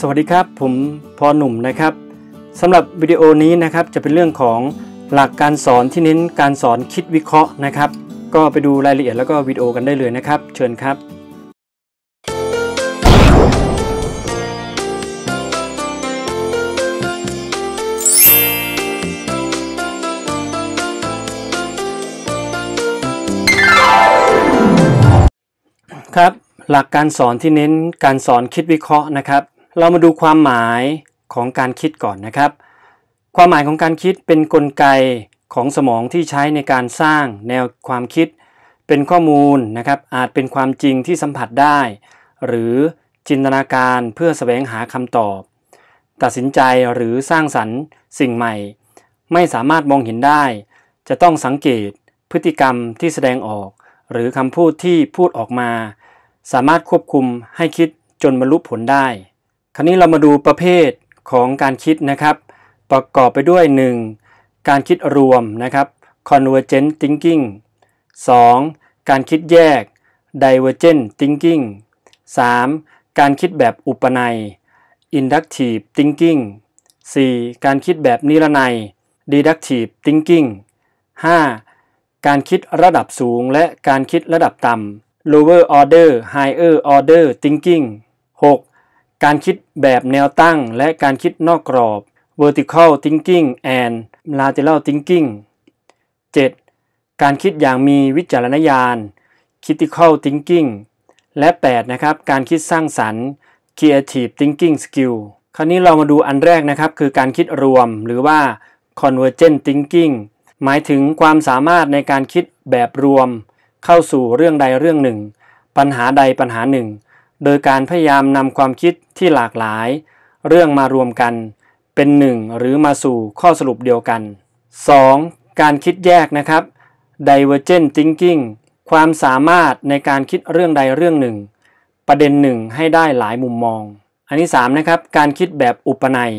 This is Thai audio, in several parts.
สวัสดีครับผมพอหนุ่มนะครับสำหรับวิดีโอนี้นะครับ จะเป็นเรื่องของหลักการสอนที่เน้นการสอนคิดวิเคราะห์นะครับ ก็ไปดูรายละเอียดแล้วก็วิดีโอกันได้เลยนะครับ เชิญครับ ครับ หลักการสอนที่เน้นการสอนคิดวิเคราะห์นะครับเรามาดูความหมายของการคิดก่อนนะครับ ความหมายของการคิดเป็นนกลไกของสมองที่ใช้ในการสร้างแนวความคิดเป็นข้อมูลนะครับ อาจเป็นความจริงที่สัมผัสได้ หรือจินตนาการเพื่อสแสวงหาคำตอบ ตัดสินใจหรือสร้างสรรค์สิ่งใหม่ ไม่สามารถมองเห็นได้ จะต้องสังเกตพฤติกรรมที่แสดงออก หรือคำพูดที่พูดออกมา สามารถควบคุมให้คิดจนบรรลุผลได้คราวนี้เรามาดูประเภทของการคิดนะครับ ประกอบไปด้วย 1. การคิดรวมนะครับ convergent thinking 2. การคิดแยก divergent thinking 3. การคิดแบบอุปนัย inductive thinking 4. การคิดแบบนิรนัย deductive thinking 5. การคิดระดับสูงและการคิดระดับต่ำ lower order higher order thinking 6. การคิดแบบแนวตั้ง และการคิดนอกกรอบ vertical thinking and lateral thinking 7. การคิดอย่างมีวิจารณญาณ critical thinking และ8นะครับ การคิดสร้างสรรค์ creative thinking skill คราวนี้เรามาดูอันแรกนะครับ คือการคิดรวมหรือว่า convergent thinking หมายถึงความสามารถในการคิดแบบรวม เข้าสู่เรื่องใดเรื่องหนึ่ง ปัญหาใดปัญหาหนึ่ง โดยการพยายามนำความคิดที่หลากหลายเรื่องมารวมกันเป็นหนึ่งหรือมาสู่ข้อสรุปเดียวกัน 2. การคิดแยกนะครับ divergent thinking ความสามารถในการคิดเรื่องใดเรื่องหนึ่ง ประเด็นหนึ่งให้ได้หลายมุมมอง อันที่3นะครับการคิดแบบอุปนัย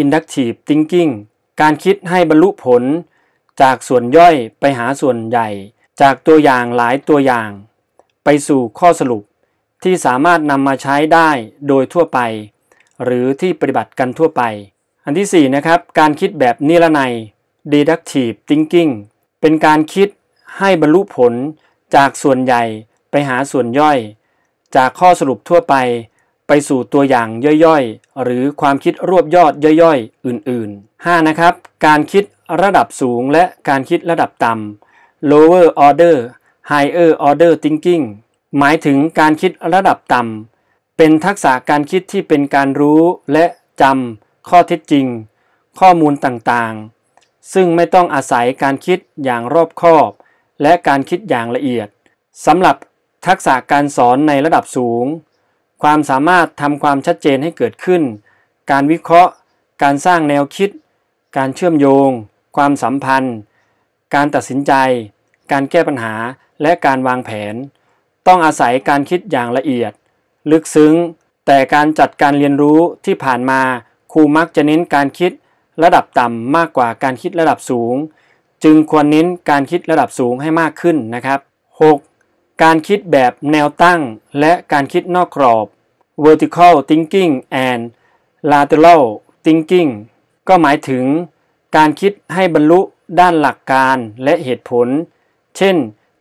inductive thinking การคิดให้บรรลุผลจากส่วนย่อยไปหาส่วนใหญ่ จากตัวอย่างหลายตัวอย่างไปสู่ข้อสรุปที่สามารถนำมาใช้ได้โดยทั่วไป หรือที่ปฏิบัติกันทั่วไป อันที่ 4 นะครับ การคิดแบบนิรนัย deductive thinking เป็นการคิดให้บรรลุผลจากส่วนใหญ่ไปหาส่วนย่อย จากข้อสรุปทั่วไป ไปสู่ตัวอย่างย่อยๆ หรือความคิดรวบยอดย่อยๆ อื่นๆ 5. นะครับ การคิดระดับสูงและการคิดระดับต่ำ lower order higher order thinking หมายถึงการคิดระดับต่ำเป็นทักษะการคิดที่เป็นการรู้และจำข้อเท็จจริงข้อมูลต่างๆ ซึ่งไม่ต้องอาศัยการคิดอย่างรอบคอบ และการคิดอย่างละเอียดสำหรับทักษะการสอนในระดับสูง ความสามารถทำความชัดเจนให้เกิดขึ้น การวิเคราะห์ การสร้างแนวคิด การเชื่อมโยง ความสัมพันธ์ การตัดสินใจ การแก้ปัญหาและการวางแผนต้องอาศัยการคิดอย่างละเอียด ลึกซึ้งแต่การจัดการเรียนรู้ที่ผ่านมาครูมักจะเน้นการคิดระดับต่ำมากกว่าการคิดระดับสูง จึงควรเน้นการคิดระดับสูงให้มากขึ้นนะครับ 6. การคิดแบบแนวตั้งและการคิดนอกกรอบ vertical thinking and lateral thinking ก็หมายถึง การคิดให้บรรลุด้านหลักการและเหตุผล เช่น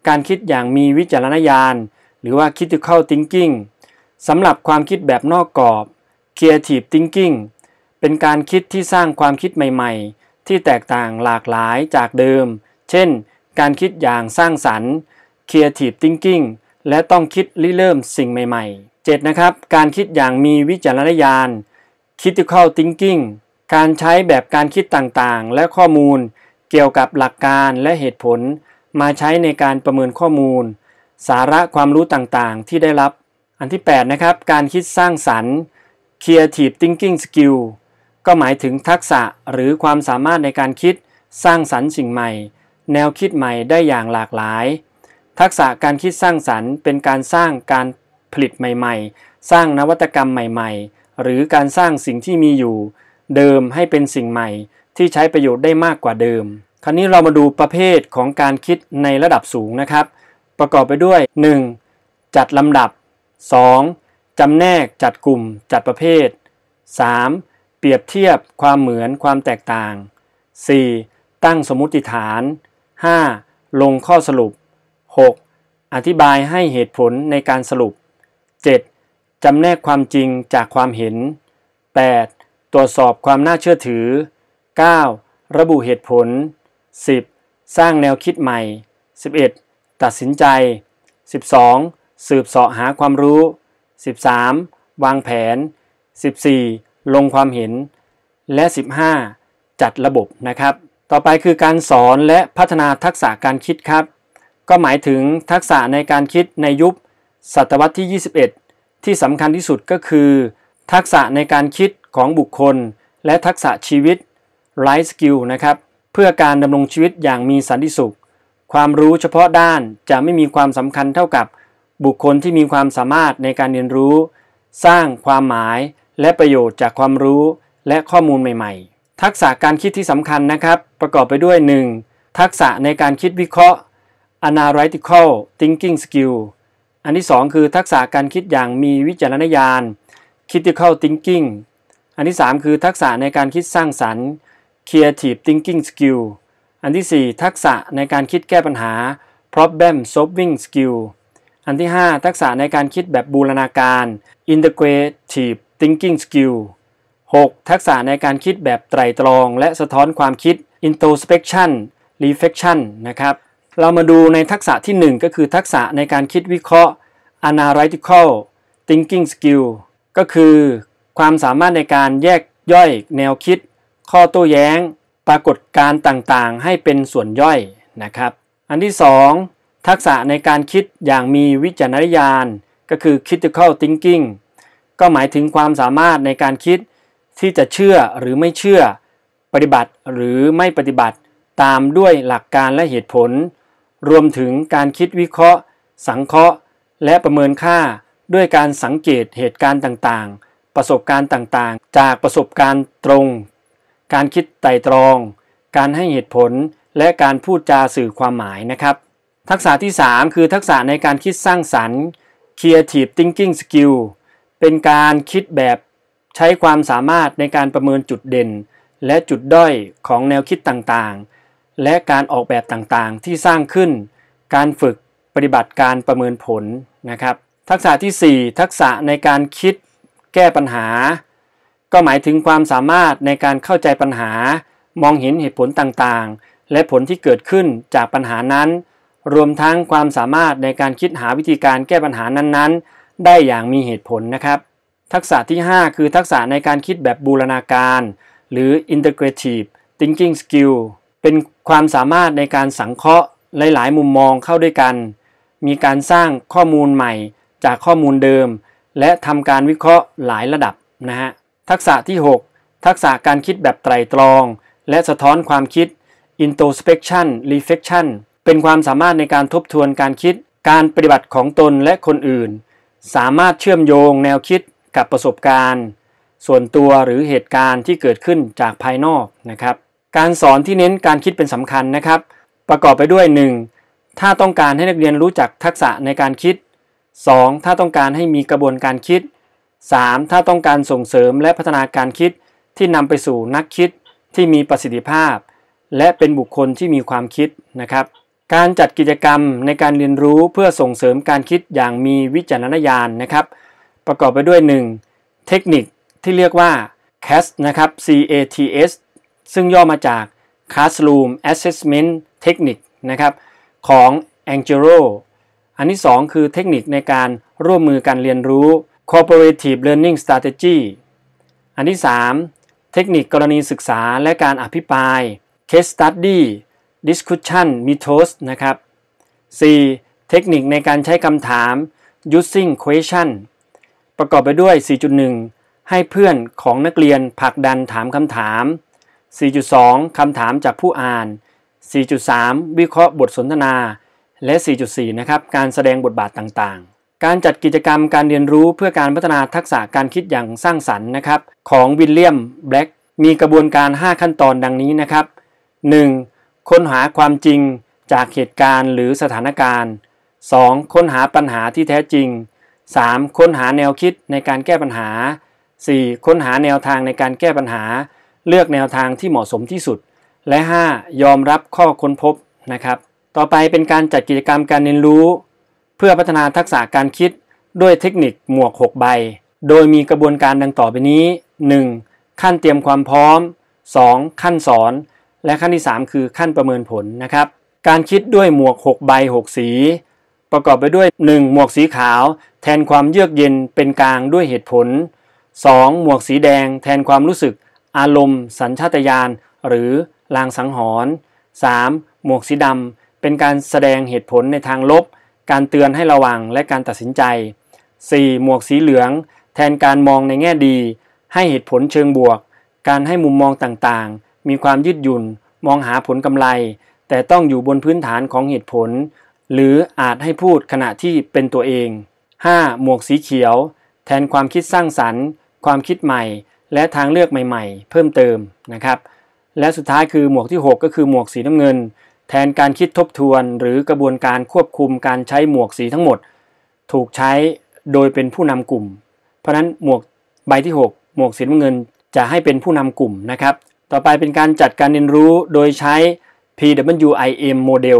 การคิดอย่างมีวิจารณญาณ หรือว่า critical thinking สำหรับความคิดแบบนอกกรอบ creative thinking เป็นการคิดที่สร้างความคิดใหม่ๆ ที่แตกต่างหลากหลายจากเดิม เช่น การคิดอย่างสร้างสรรค์ creative thinking และต้องคิดริเริ่มสิ่งใหม่ ๆ 7. นะครับการคิดอย่างมีวิจารณญาณ critical thinking การใช้แบบการคิดต่างๆ และข้อมูล เกี่ยวกับหลักการและเหตุผลมาใช้ในการประเมินข้อมูล สาระความรู้ต่างๆที่ได้รับ อันที่8นะครับการคิดสร้างสรรค์ creative thinking skill ก็หมายถึงทักษะหรือความสามารถในการคิดสร้างสรรค์สิ่งใหม่ แนวคิดใหม่ได้อย่างหลากหลาย ทักษะการคิดสร้างสรรค์ เป็นการสร้างการผลิตใหม่ๆ สร้างนวัตกรรมใหม่ ๆ หรือการสร้างสิ่งที่มีอยู่ เดิมให้เป็นสิ่งใหม่ ที่ใช้ประโยชน์ได้มากกว่าเดิมคราวนี้เรามาดูประเภทของการคิดในระดับสูงนะครับ ประกอบไปด้วย 1. จัดลำดับ 2. จำแนกจัดกลุ่มจัดประเภท 3. เปรียบเทียบความเหมือนความแตกต่าง 4. ตั้งสมมติฐาน 5. ลงข้อสรุป 6. อธิบายให้เหตุผลในการสรุป 7. จำแนกความจริงจากความเห็น 8. ตรวจสอบความน่าเชื่อถือ 9. ระบุเหตุผล 10. สร้างแนวคิดใหม่ 11. ตัดสินใจ 12. สืบเสาะหาความรู้ 13. วางแผน 14. ลงความเห็น และ 15. จัดระบบนะครับ ต่อไปคือการสอนและพัฒนาทักษะการคิดครับ ก็หมายถึงทักษะในการคิดในยุคศตวรรษที่ 21 ที่สำคัญที่สุดก็คือ ทักษะในการคิดของบุคคล และทักษะชีวิตไลฟ์สกิลนะครับเพื่อการดำรงชีวิตอย่างมีสันติสุข ความรู้เฉพาะด้านจะไม่มีความสำคัญเท่ากับ บุคคลที่มีความสามารถในการเรียนรู้ สร้างความหมาย และประโยชน์จากความรู้และข้อมูลใหม่ๆ ทักษะการคิดที่สำคัญนะครับ ประกอบไปด้วย 1. ทักษะในการคิดวิเคราะห์ analytical thinking skill อันที่ 2 คือทักษะการคิดอย่างมีวิจารณญาณ critical thinking อันที่ 3 คือทักษะในการคิดสร้างสรรค์ Creative Thinking Skill อันที่ 4 ทักษะในการคิดแก้ปัญหา Problem Solving Skill อันที่ 5 ทักษะในการคิดแบบบูรณาการ Integrative Thinking Skill 6. ทักษะในการคิดแบบไตรตรองและสะท้อนความคิด Introspection Reflection นะครับ เรามาดูในทักษะที่ 1 ก็คือทักษะในการคิดวิเคราะห์ Analytical Thinking Skill ก็คือ ความสามารถในการแยกย่อยแนวคิดข้อโต้แย้ง ปรากฏการต่างๆ ให้เป็นส่วนย่อยนะครับ อันที่2ทักษะในการคิดอย่างมีวิจารณญาณ ก็คือ critical thinking ก็หมายถึงความสามารถในการคิดที่จะเชื่อหรือไม่เชื่อ ปฏิบัติหรือไม่ปฏิบัติ ตามด้วยหลักการและเหตุผล รวมถึงการคิดวิเคราะห์ สังเคราะห์ และประเมินค่าด้วยการสังเกตเหตุการณ์ต่างๆ ประสบการณ์ต่างๆ จากประสบการณ์ตรงการคิดไต่ตรอง การให้เหตุผล และการพูดจาสื่อความหมายนะครับ ทักษะที่ 3 คือทักษะในการคิดสร้างสรรค์ creative thinking skill เป็นการคิดแบบใช้ความสามารถในการประเมินจุดเด่น และจุดด้อยของแนวคิดต่างๆ และการออกแบบต่างๆที่สร้างขึ้น การฝึกปฏิบัติการประเมินผลนะครับ ทักษะที่ 4 ทักษะในการคิดแก้ปัญหาก็หมายถึงความสามารถในการเข้าใจปัญหา มองเห็นเหตุผลต่าง ๆ และผลที่เกิดขึ้นจากปัญหานั้น รวมทั้งความสามารถในการคิดหาวิธีการแก้ปัญหานั้นๆ ได้อย่างมีเหตุผลนะครับ ทักษะที่ 5 คือทักษะในการคิดแบบบูรณาการ หรือ integrative thinking skill เป็นความสามารถในการสังเคราะห์หลายๆ มุมมองเข้าด้วยกัน มีการสร้างข้อมูลใหม่จากข้อมูลเดิม และทำการวิเคราะห์หลายระดับนะฮะทักษะที่ 6 ทักษะการคิดแบบไตรตรอง และสะท้อนความคิด introspection reflection เป็นความสามารถในการทบทวนการคิดการปฏิบัติของตนและคนอื่น สามารถเชื่อมโยงแนวคิดกับประสบการณ์ ส่วนตัวหรือเหตุการณ์ที่เกิดขึ้นจากภายนอกนะครับการสอนที่เน้นการคิดเป็นสำคัญนะครับ ประกอบไปด้วย 1. ถ้าต้องการให้นักเรียนรู้จักทักษะในการคิด 2. ถ้าต้องการให้มีกระบวนการคิด 3. ถ้าต้องการส่งเสริมและพัฒนาการคิดที่นำไปสู่นักคิดที่มีประสิทธิภาพ และเป็นบุคคลที่มีความคิดนะครับ การจัดกิจกรรมในการเรียนรู้เพื่อส่งเสริมการคิดอย่างมีวิจารณญาณนะครับ ประกอบไปด้วย 1. เทคนิคที่เรียกว่า CAS นะครับ CATS ซึ่งย่อมาจาก Classroom Assessment Technique นะครับของ Angelo อันที่2คือเทคนิคในการร่วมมือการเรียนรู้ Cooperative Learning Strategy อันที่ 3 เทคนิคกรณีศึกษาและการอภิปราย Case Study Discussion Methods นะครับ 4. เทคนิคในการใช้คำถาม Using Question ประกอบไปด้วย 4.1 ให้เพื่อนของนักเรียนผลักดันถามคำถาม 4.2คำถามจากผู้อ่าน 4.3 วิเคราะห์บทสนทนาและ 4.4นะครับการแสดงบทบาทต่าง ๆการจัดกิจกรรมการเรียนรู้เพื่อการพัฒนาทักษะการคิดอย่างสร้างสรรค์นะครับของวิลเลียมแบล็กมีกระบวนการ 5 ขั้นตอนดังนี้นะครับ 1. ค้นหาความจริงจากเหตุการณ์หรือสถานการณ์ 2. ค้นหาปัญหาที่แท้จริง 3. ค้นหาแนวคิดในการแก้ปัญหา 4. ค้นหาแนวทางในการแก้ปัญหา เลือกแนวทางที่เหมาะสมที่สุด และ 5. ยอมรับข้อค้นพบนะครับต่อไปเป็นการจัดกิจกรรมการเรียนรู้เพื่อพัฒนาทักษะการคิดด้วยเทคนิคหมวก 6 ใบ โดยมีกระบวนการดังต่อไปนี้ 1. ขั้นเตรียมความพร้อม 2. ขั้นสอน และขั้นที่ 3 คือขั้นประเมินผลนะครับ การคิดด้วยหมวก 6 ใบ 6 สี ประกอบไปด้วย 1. หมวกสีขาว แทนความเยือกเย็นเป็นกลางด้วยเหตุผล 2. หมวกสีแดงแทนความรู้สึกอารมณ์สัญชาตญาณหรือลางสังหรณ์ 3. หมวกสีดำเป็นการแสดงเหตุผลในทางลบการเตือนให้ระวังและการตัดสินใจ 4. หมวกสีเหลือง แทนการมองในแง่ดี ให้เหตุผลเชิงบวก การให้มุมมองต่างๆ มีความยืดหยุ่น มองหาผลกำไร แต่ต้องอยู่บนพื้นฐานของเหตุผล หรืออาจให้พูดขณะที่เป็นตัวเอง 5. หมวกสีเขียว แทนความคิดสร้างสรรค์ ความคิดใหม่ และทางเลือกใหม่ ๆ เพิ่มเติมนะครับและสุดท้ายคือหมวกที่6ก็คือหมวกสีน้ำเงินแทนการคิดทบทวนหรือกระบวนการควบคุมการใช้หมวกสีทั้งหมดถูกใช้โดยเป็นผู้นำกลุ่ม เพราะนั้นหมวกใบที่ 6 หมวกสีน้ำเงินจะให้เป็นผู้นำกลุ่มนะครับต่อไปเป็นการจัดการเรียนรู้โดยใช้ PWIM โมเดล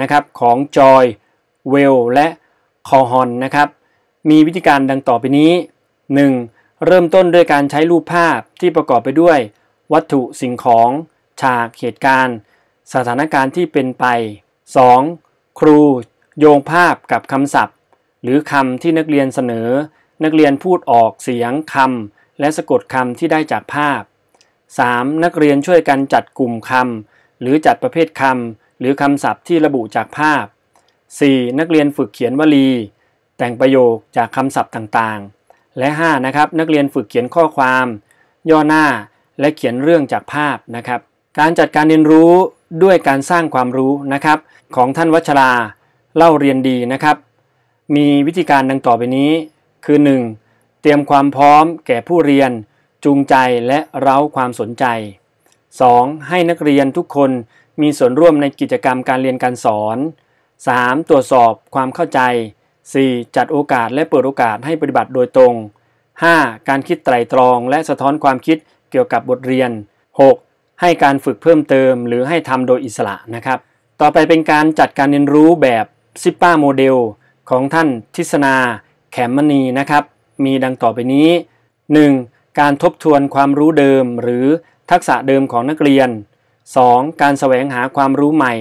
นะครับของ Joy, Well และ c o h o n นะครับ มีวิธีการดังต่อไปนี้ 1. เริ่มต้นด้วยการใช้รูปภาพที่ประกอบไปด้วย วัตถุสิ่งของฉากเหตุการณ์สถานการณ์ที่เป็นไป 2. ครูโยงภาพกับคำศัพท์ หรือคำที่นักเรียนเสนอ นักเรียนพูดออกเสียงคำ และสะกดคำที่ได้จากภาพ 3. นักเรียนช่วยกันจัดกลุ่มคำหรือจัดประเภทคำ หรือคำศัพท์ที่ระบุจากภาพ 4. นักเรียนฝึกเขียนวลี แต่งประโยคจากคำศัพท์ต่าง ๆ และ 5. นะครับนักเรียนฝึกเขียนข้อความ ย่อหน้าและเขียนเรื่องจากภาพนะครับการจัดการเรียนรู้ด้วยการสร้างความรู้นะครับของท่านวัชรา เล่าเรียนดีนะครับ มีวิธีการดังต่อไปนี้ คือ 1. เตรียมความพร้อมแก่ผู้เรียน จูงใจและเร้าความสนใจ 2. ให้นักเรียนทุกคนมีส่วนร่วมในกิจกรรมการเรียนการสอน 3. ตรวจสอบความเข้าใจ 4. จัดโอกาสและเปิดโอกาสให้ปฏิบัติโดยตรง 5. การคิดไตร่ตรองและสะท้อนความคิดเกี่ยวกับบทเรียน 6. ให้การฝึกเพิ่มเติมหรือให้ทำโดยอิสระนะครับ ต่อไปเป็นการจัดการเรียนรู้แบบซิปป้าโมเดล ของท่านทิศนาแขมมณีนะครับ มีดังต่อไปนี้ 1. การทบทวนความรู้เดิมหรือทักษะเดิมของนักเรียน 2. การแสวงหาความรู้ใหม่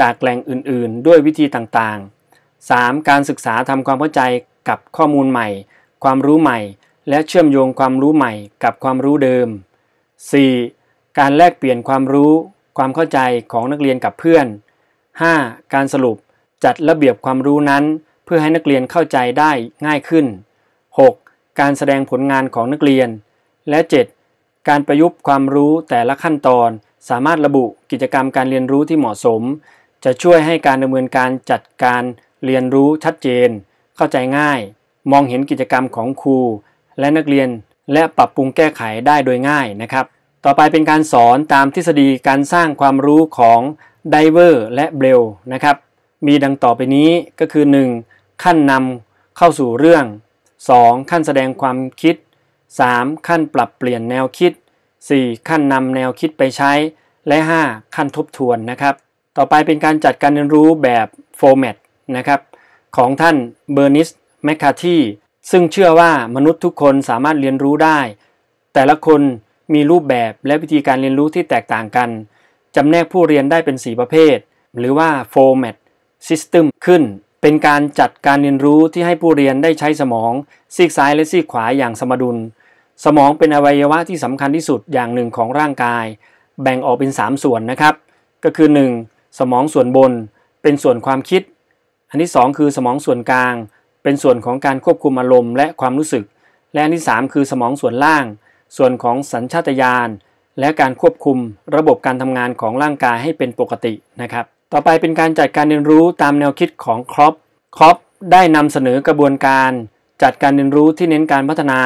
จากแหล่งอื่น ๆ ด้วยวิธีต่างๆ 3. การศึกษาทำความเข้าใจกับข้อมูลใหม่ ความรู้ใหม่ และเชื่อมโยงความรู้ใหม่กับความรู้เดิม 4. การแลกเปลี่ยนความรู้ความเข้าใจของนักเรียนกับเพื่อน 5. การสรุปจัดระเบียบความรู้นั้น เพื่อให้นักเรียนเข้าใจได้ง่ายขึ้น 6. การแสดงผลงานของนักเรียน และ 7. การประยุกต์ความรู้แต่ละขั้นตอน สามารถระบุกิจกรรมการเรียนรู้ที่เหมาะสม จะช่วยให้การดำเนินการจัดการเรียนรู้ชัดเจน เข้าใจง่าย มองเห็นกิจกรรมของครู และนักเรียนและปรับปรุงแก้ไขได้โดยง่ายนะครับต่อไปเป็นการสอนตามทฤษฎีการสร้างความรู้ของไดเวอร์และเบลนะครับ มีดังต่อไปนี้ก็คือ 1. ขั้นนำเข้าสู่เรื่อง 2. ขั้นแสดงความคิด 3. ขั้นปรับเปลี่ยนแนวคิด 4. ขั้นนำแนวคิดไปใช้ และ 5. ขั้นทบทวนนะครับ ต่อไปเป็นการจัดการเรียนรู้แบบโฟร์แมตนะครับของท่านเบอร์นิสแมคคาทีซึ่งเชื่อว่ามนุษย์ทุกคนสามารถเรียนรู้ได้ แต่ละคนมีรูปแบบและวิธีการเรียนรู้ที่แตกต่างกัน จำแนกผู้เรียนได้เป็น4ประเภท หรือว่า format system ขึ้น เป็นการจัดการเรียนรู้ที่ให้ผู้เรียนได้ใช้สมองซีกซ้ายและซีกขวาอย่างสมดุล สมองเป็นอวัยวะที่สำคัญที่สุดอย่างหนึ่งของร่างกาย แบ่งออกเป็น 3 ส่วนนะครับ ก็คือ 1. สมองส่วนบนเป็นส่วนความคิด อันที่ 2 คือสมองส่วนกลาง เป็นส่วนของการควบคุมอารมณ์และความรู้สึก และอันที่ 3 คือสมองส่วนล่างส่วนของสัญชาตญาณและการควบคุมระบบการทำงานของร่างกายให้เป็นปกตินะครับ ต่อไปเป็นการจัดการเรียนรู้ตามแนวคิดของครอปครอปได้นำเสนอกระบวนการ จัดการเรียนรู้ที่เน้นการพัฒนา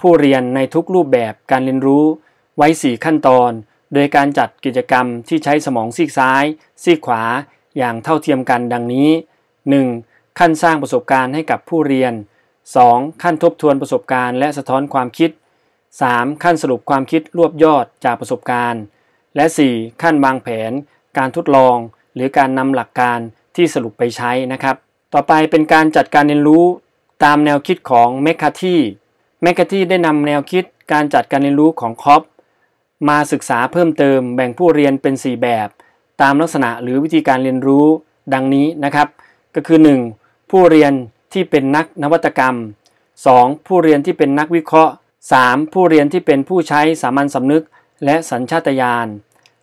ผู้เรียนในทุกรูปแบบ การเรียนรู้ ไว้ 4 ขั้นตอน โดยการจัดกิจกรรมที่ใช้สมองซีกซ้ายซีกขวา อย่างเท่าเทียมกันดังนี้ 1. ขั้นสร้างประสบการณ์ให้กับผู้เรียน 2. ขั้นทบทวนประสบการณ์และสะท้อนความคิด 3. ขั้นสรุปความคิดรวบยอดจากประสบการณ์ และ 4. ขั้นวางแผน การทดลอง หรือการนำหลักการที่สรุปไปใช้นะครับ ต่อไปเป็นการจัดการเรียนรู้ตามแนวคิดของเมคคาที่เมคคาที่ได้นำแนวคิดการจัดการเรียนรู้ของคอปมาศึกษาเพิ่มเติมแบ่งผู้เรียนเป็น 4 แบบ ตามลักษณะหรือวิธีการเรียนรู้ดังนี้นะครับ ก็คือ 1. ผู้เรียนที่เป็นนักนวัตกรรม 2. ผู้เรียนที่เป็นนักวิเคราะห์ 3. ผู้เรียนที่เป็นผู้ใช้สามัญสำนึก และสัญชาตญาณ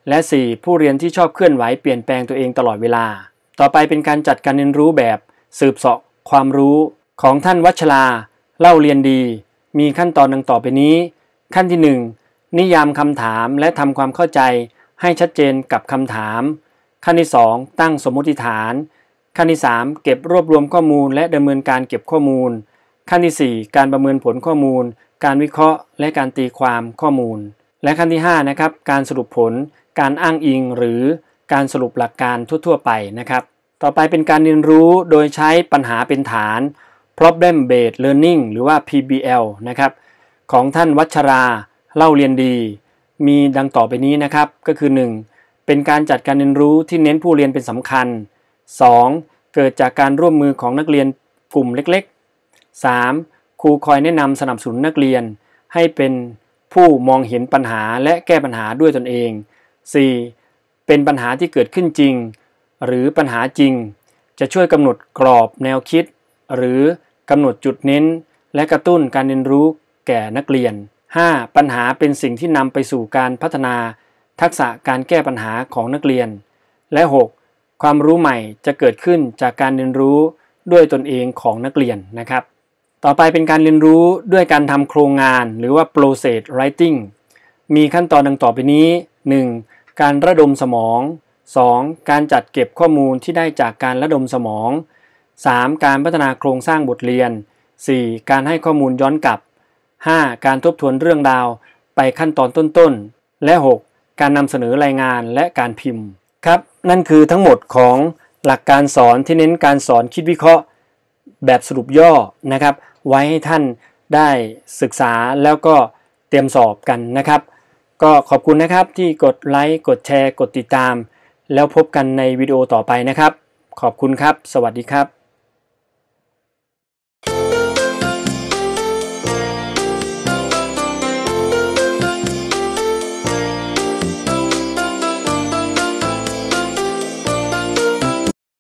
และ 4. ผู้เรียนที่ชอบเคลื่อนไหวเปลี่ยนแปลงตัวเองตลอดเวลา ต่อไปเป็นการจัดการเรียนรู้แบบสืบเสาะ ความรู้ ของท่านวัชราเล่าเรียนดี มีขั้นตอนดังต่อไปนี้ ขั้นที่ 1 นิยามคำถามและทำความเข้าใจให้ชัดเจนกับคำถามขั้นที่ 2 ตั้งสมมติฐานขั้นที่3เก็บรวบรวมข้อมูลและดำเนินการเก็บข้อมูลขั้นที่4การประเมินผลข้อมูลการวิเคราะห์และการตีความข้อมูล และขั้นที่ 5 นะครับ การสรุปผลการอ้างอิงหรือการสรุปหลักการทั่ว ๆ ไปนะครับ ต่อไปเป็นการเรียนรู้โดยใช้ปัญหาเป็นฐาน problem based learning หรือว่า PBL นะครับของท่านวัชราเล่าเรียนดี มีดังต่อไปนี้นะครับก็คือ 1. เป็นการจัดการเรียนรู้ที่เน้นผู้เรียนเป็นสำคัญ 2. เกิดจากการร่วมมือของนักเรียนกลุ่มเล็ก ๆ 3. ครูคอยแนะนำสนับสนุนนักเรียน ให้เป็นผู้มองเห็นปัญหาและแก้ปัญหาด้วยตนเอง 4. เป็นปัญหาที่เกิดขึ้นจริง หรือปัญหาจริง จะช่วยกำหนดกรอบแนวคิด หรือกำหนดจุดเน้น และกระตุ้นการเรียนรู้แก่นักเรียน 5. ปัญหาเป็นสิ่งที่นำไปสู่การพัฒนา ทักษะการแก้ปัญหาของนักเรียน และ 6. ความรู้ใหม่จะเกิดขึ้นจากการเรียนรู้ด้วยตนเองของนักเรียนนะครับต่อไปเป็นการเรียนรู้ด้วยการทำโครงงานหรือว่า process writing มีขั้นตอนดังต่อไปนี้ 1. การระดมสมอง 2. การจัดเก็บข้อมูลที่ได้จากการระดมสมอง 3. การพัฒนาโครงสร้างบทเรียน 4. การให้ข้อมูลย้อนกลับ 5. การทบทวนเรื่องราวไปขั้นตอนต้นๆ และ 6. การนำเสนอรายงานและการพิมพ์ ครับ นั่นคือทั้งหมดของหลักการสอนที่เน้นการสอนคิดวิเคราะห์แบบสรุปย่อนะครับไว้ให้ท่านได้ศึกษาแล้วก็เตรียมสอบกันนะครับ ก็ขอบคุณนะครับที่กดไลค์กดแชร์กดติดตาม แล้วพบกันในวิดีโอต่อไปนะครับ ขอบคุณครับ สวัสดีครับ